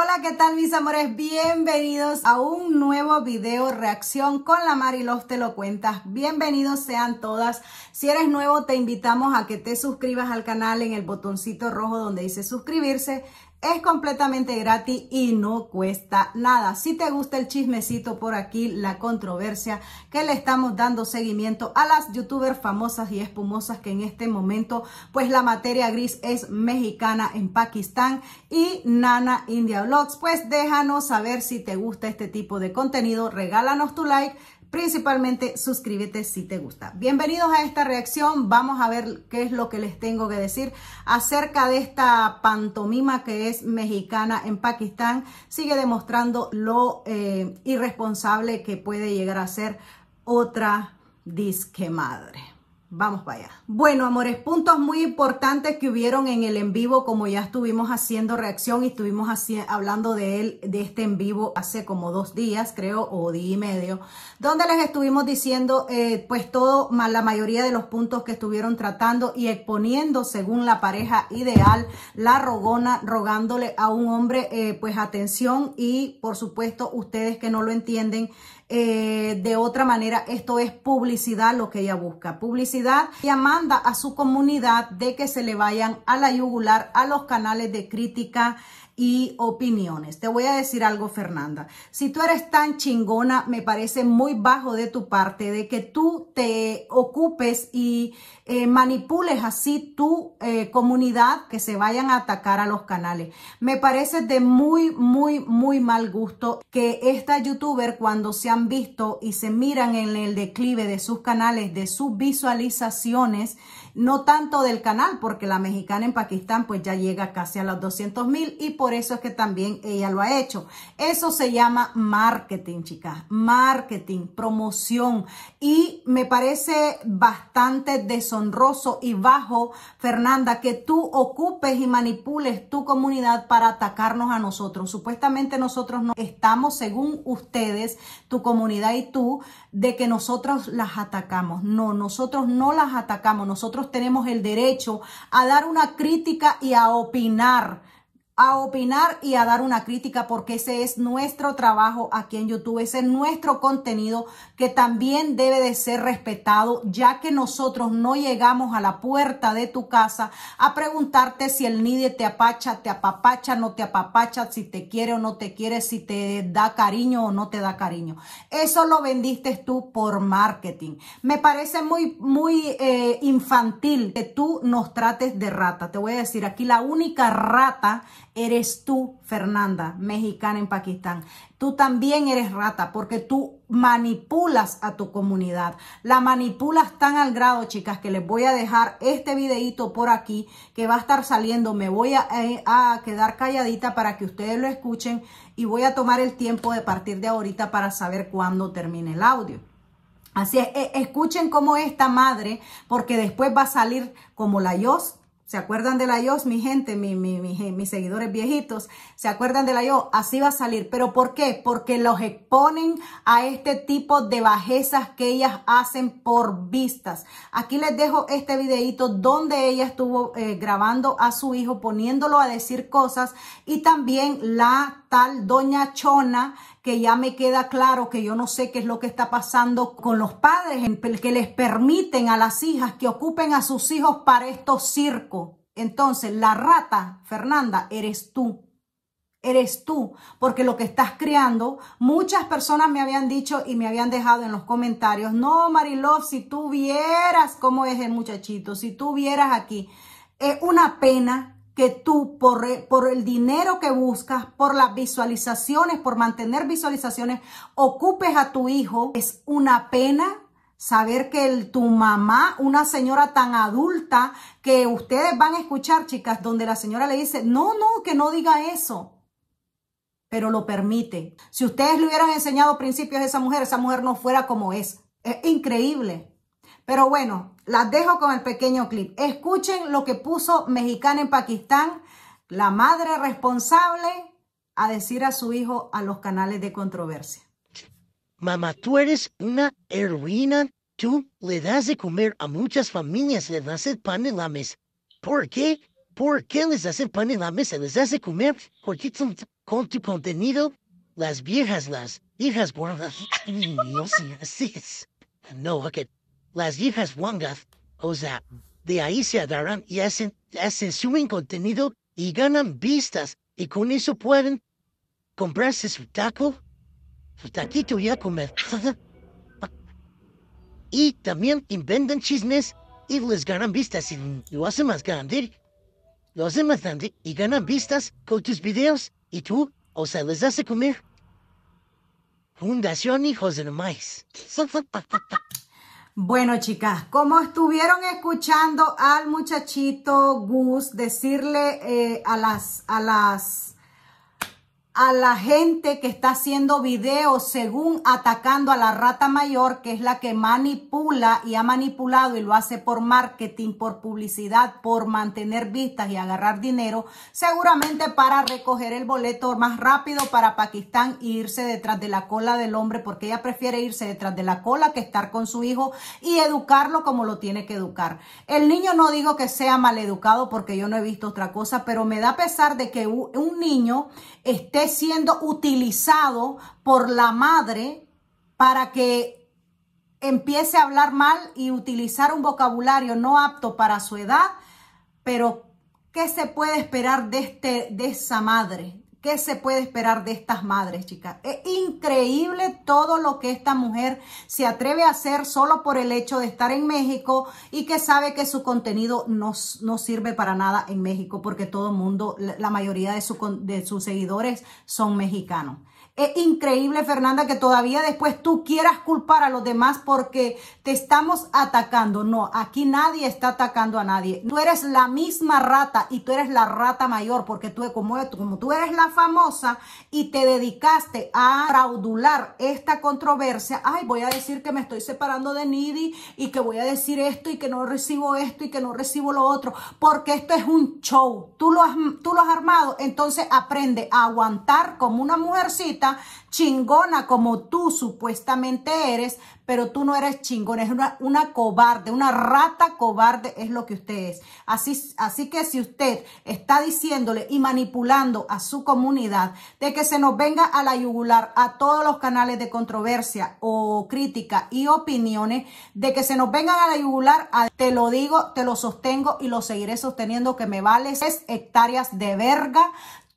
Hola, ¿qué tal mis amores? Bienvenidos a un nuevo video reacción con la los Te Lo Cuentas. Bienvenidos sean todas. Si eres nuevo, te invitamos a que te suscribas al canal en el botoncito rojo donde dice suscribirse. Es completamente gratis y no cuesta nada. Si te gusta el chismecito por aquí, la controversia que le estamos dando seguimiento a las youtubers famosas y espumosas que en este momento, pues la materia gris es mexicana en Pakistán y Nana India Vlogs, pues déjanos saber si te gusta este tipo de contenido. Regálanos tu like Principalmente suscríbete si te gusta. Bienvenidos a esta reacción. Vamos a ver qué es lo que les tengo que decir acerca de esta pantomima que es mexicana en Pakistán. Sigue demostrando lo eh, irresponsable que puede llegar a ser otra disque madre. Vamos para allá. Bueno, amores, puntos muy importantes que hubieron en el en vivo, como ya estuvimos haciendo reacción y estuvimos hablando de él, de este en vivo hace como dos días, creo, o día y medio, donde les estuvimos diciendo, eh, pues todo, más la mayoría de los puntos que estuvieron tratando y exponiendo según la pareja ideal, la rogona, rogándole a un hombre, eh, pues atención y, por supuesto, ustedes que no lo entienden, eh, de otra manera, esto es publicidad lo que ella busca. Publicidad, ella manda a su comunidad de que se le vayan a la yugular, a los canales de crítica y opiniones. Te voy a decir algo, Fernanda. Si tú eres tan chingona, me parece muy bajo de tu parte de que tú te ocupes y eh, manipules así tu eh, comunidad que se vayan a atacar a los canales. Me parece de muy, muy, muy mal gusto que esta youtuber cuando se han visto y se miran en el declive de sus canales, de sus visualizaciones, no tanto del canal, porque la mexicana en Pakistán pues ya llega casi a los 200 mil y por por eso es que también ella lo ha hecho. Eso se llama marketing, chicas, marketing, promoción. Y me parece bastante deshonroso y bajo, Fernanda, que tú ocupes y manipules tu comunidad para atacarnos a nosotros. Supuestamente nosotros no estamos, según ustedes, tu comunidad y tú, de que nosotros las atacamos. No, nosotros no las atacamos. Nosotros tenemos el derecho a dar una crítica y a opinar a opinar y a dar una crítica porque ese es nuestro trabajo aquí en YouTube, ese es nuestro contenido que también debe de ser respetado ya que nosotros no llegamos a la puerta de tu casa a preguntarte si el NIDE te apacha, te apapacha, no te apapacha, si te quiere o no te quiere, si te da cariño o no te da cariño. Eso lo vendiste tú por marketing. Me parece muy, muy eh, infantil que tú nos trates de rata. Te voy a decir, aquí la única rata eres tú, Fernanda, mexicana en Pakistán. Tú también eres rata porque tú manipulas a tu comunidad. La manipulas tan al grado, chicas, que les voy a dejar este videito por aquí que va a estar saliendo. Me voy eh, a, quedar calladita para que ustedes lo escuchen y voy a tomar el tiempo de partir de ahorita para saber cuándo termine el audio. Así es, eh, escuchen cómo esta madre, porque después va a salir como la yo ¿Se acuerdan de la IOS, mi gente, mi, mis seguidores viejitos? ¿Se acuerdan de la IOS? Así va a salir. ¿Pero por qué? Porque los exponen a este tipo de bajezas que ellas hacen por vistas. Aquí les dejo este videito donde ella estuvo eh, grabando a su hijo, poniéndolo a decir cosas. Y también la tal doña Chona que ya me queda claro que yo no sé qué es lo que está pasando con los padres que les permiten a las hijas que ocupen a sus hijos para estos circos. Entonces, la rata, Fernanda, eres tú. Eres tú, porque lo que estás creando, muchas personas me habían dicho y me habían dejado en los comentarios, no, Marilov, si tú vieras cómo es el muchachito, si tú vieras aquí, es una pena que tú por, el dinero que buscas, por las visualizaciones, por mantener visualizaciones, ocupes a tu hijo. Es una pena saber que el, tu mamá, una señora tan adulta, que ustedes van a escuchar, chicas, donde la señora le dice, no, no, que no diga eso. Pero lo permite. Si ustedes le hubieran enseñado principios a esa mujer, esa mujer no fuera como es. Es increíble. Pero bueno, las dejo con el pequeño clip. Escuchen lo que puso mexicana en Pakistán, la madre responsable, a decir a su hijo a los canales de controversia. Mamá, tú eres una heroína. Tú le das de comer a muchas familias, le das el pan en la mesa. ¿Por qué? ¿Por qué les das pan en la mesa? ¿Les das comer? Porque con tu contenido, las viejas, las hijas bueno, no sé. así es. No, okay las hijas wangas, o sea, de ahí se adaran y hacen, hacen, contenido y ganan vistas y con eso pueden comprarse su taco, su taquito ya comer. y también inventan chismes y les ganan vistas y lo hacen más grande. Lo hacen más grande y ganan vistas con tus videos y tú, o sea, les hace comer. Fundación Hijos de Maíz. Bueno, chicas, como estuvieron escuchando al muchachito Gus decirle eh, a, las, a las a la gente que está haciendo videos según atacando a la rata mayor, que es la que manipula y ha manipulado y lo hace por marketing, por publicidad, por mantener vistas y agarrar dinero, seguramente para recoger el boleto más rápido para Pakistán e irse detrás de la cola del hombre, porque ella prefiere irse detrás de la cola que estar con su hijo y educarlo como lo tiene que educar. El niño no digo que sea maleducado porque yo no he visto otra cosa, pero me da pesar de que un niño esté siendo utilizado por la madre para que empiece a hablar mal y utilizar un vocabulario no apto para su edad, pero ¿qué se puede esperar de, este, de esa madre? ¿Qué se puede esperar de estas madres, chicas? Es increíble todo lo que esta mujer se atreve a hacer solo por el hecho de estar en México y que sabe que su contenido no, sirve para nada en México porque todo el mundo, la mayoría de, de sus seguidores son mexicanos. Es increíble, Fernanda, que todavía después tú quieras culpar a los demás porque te estamos atacando. No, aquí nadie está atacando a nadie. Tú eres la misma rata y tú eres la rata mayor porque tú, como, como tú eres la famosa y te dedicaste a fraudular esta controversia, ay, voy a decir que me estoy separando de Nidi y que voy a decir esto y que no recibo esto y que no recibo lo otro, porque esto es un show. Tú lo has, tú lo has armado, entonces aprende a aguantar como una mujercita chingona como tú supuestamente eres, pero tú no eres chingona, es una, cobarde, una rata cobarde es lo que usted es. Así, así que si usted está diciéndole y manipulando a su comunidad de que se nos venga a la yugular a todos los canales de controversia o crítica y opiniones, de que se nos vengan a la yugular, te lo digo, te lo sostengo y lo seguiré sosteniendo que me vale 6 hectáreas de verga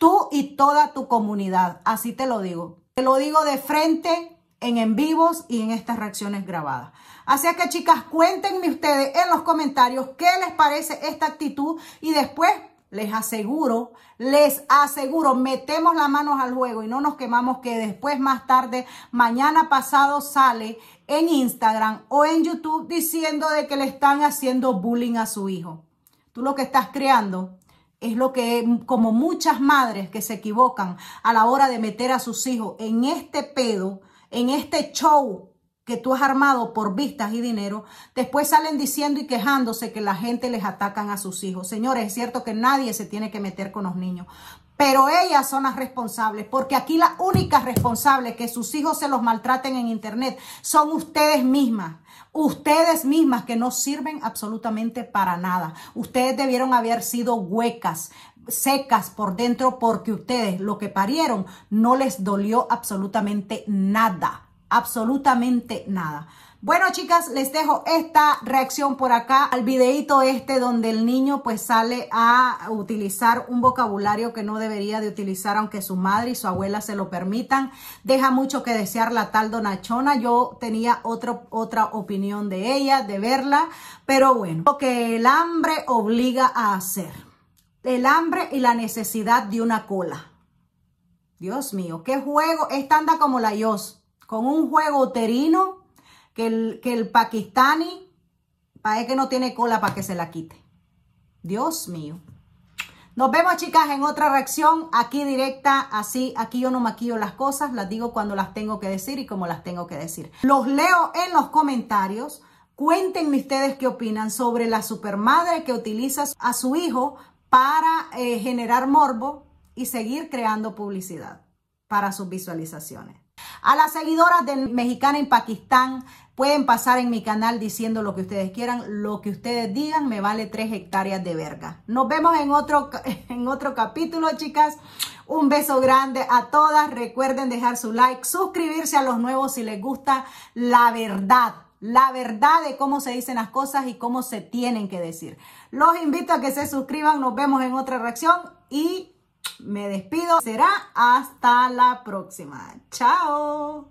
tú y toda tu comunidad. Así te lo digo. Te lo digo de frente en en vivos y en estas reacciones grabadas. Así que chicas, cuéntenme ustedes en los comentarios qué les parece esta actitud y después les aseguro, les aseguro, metemos las manos al juego y no nos quemamos que después más tarde, mañana pasado sale en Instagram o en YouTube diciendo de que le están haciendo bullying a su hijo. Tú lo que estás creando es lo que, mm, como muchas madres que se equivocan a la hora de meter a sus hijos en este pedo, en este show que tú has armado por vistas y dinero, después salen diciendo y quejándose que la gente les atacan a sus hijos. Señores, es cierto que nadie se tiene que meter con los niños, pero ellas son las responsables, porque aquí la única responsable que sus hijos se los maltraten en internet son ustedes mismas. Ustedes mismas que no sirven absolutamente para nada. Ustedes debieron haber sido huecas, secas por dentro, porque ustedes lo que parieron no les dolió absolutamente nada absolutamente nada. Bueno, chicas, les dejo esta reacción por acá al videito este donde el niño pues sale a utilizar un vocabulario que no debería de utilizar aunque su madre y su abuela se lo permitan. Deja mucho que desear la tal donachona. Yo tenía otra opinión de ella, de verla, pero bueno, lo que el hambre obliga a hacer. El hambre y la necesidad de una cola. Dios mío, qué juego. Esta anda como la Yos con un juego uterino que el, pakistani el para que no tiene cola para que se la quite. Dios mío. Nos vemos, chicas, en otra reacción aquí directa. Así, aquí yo no maquillo las cosas, las digo cuando las tengo que decir y como las tengo que decir. Los leo en los comentarios. Cuéntenme ustedes qué opinan sobre la supermadre que utiliza a su hijo para eh, generar morbo y seguir creando publicidad para sus visualizaciones. A las seguidoras de Mexicana en Pakistán, pueden pasar en mi canal diciendo lo que ustedes quieran, lo que ustedes digan, me vale tres hectáreas de verga. Nos vemos en otro, en otro capítulo, chicas. Un beso grande a todas. Recuerden dejar su like, suscribirse a los nuevos si les gusta la verdad. La verdad de cómo se dicen las cosas y cómo se tienen que decir. Los invito a que se suscriban. Nos vemos en otra reacción y me despido. Será hasta la próxima. Chao.